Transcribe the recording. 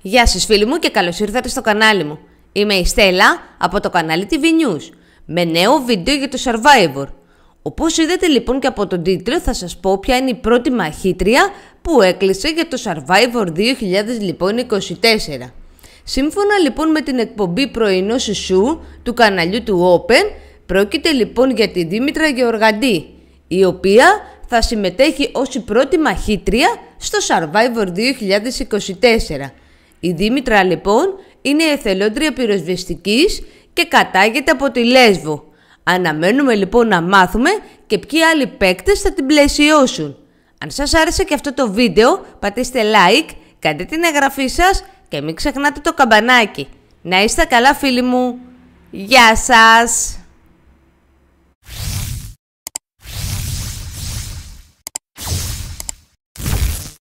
Γεια σας φίλοι μου και καλώς ήρθατε στο κανάλι μου. Είμαι η Στέλλα από το κανάλι TV News με νέο βίντεο για το Survivor. Όπως είδατε λοιπόν και από τον τίτλο θα σας πω ποια είναι η πρώτη μαχήτρια που έκλεισε για το Survivor 2024. Λοιπόν, Σύμφωνα λοιπόν με την εκπομπή πρωινός σου του καναλιού του Open, πρόκειται λοιπόν για τη Δήμητρα Γεωργαντή, η οποία θα συμμετέχει ως η πρώτη μαχήτρια στο Survivor 2024 η Δήμητρα λοιπόν είναι εθελόντρια πυροσβεστικής και κατάγεται από τη Λέσβο. Αναμένουμε λοιπόν να μάθουμε και ποιοι άλλοι παίκτες θα την πλαισιώσουν. Αν σας άρεσε και αυτό το βίντεο πατήστε like, κάντε την εγγραφή σας και μην ξεχνάτε το καμπανάκι. Να είστε καλά φίλοι μου. Γεια σας!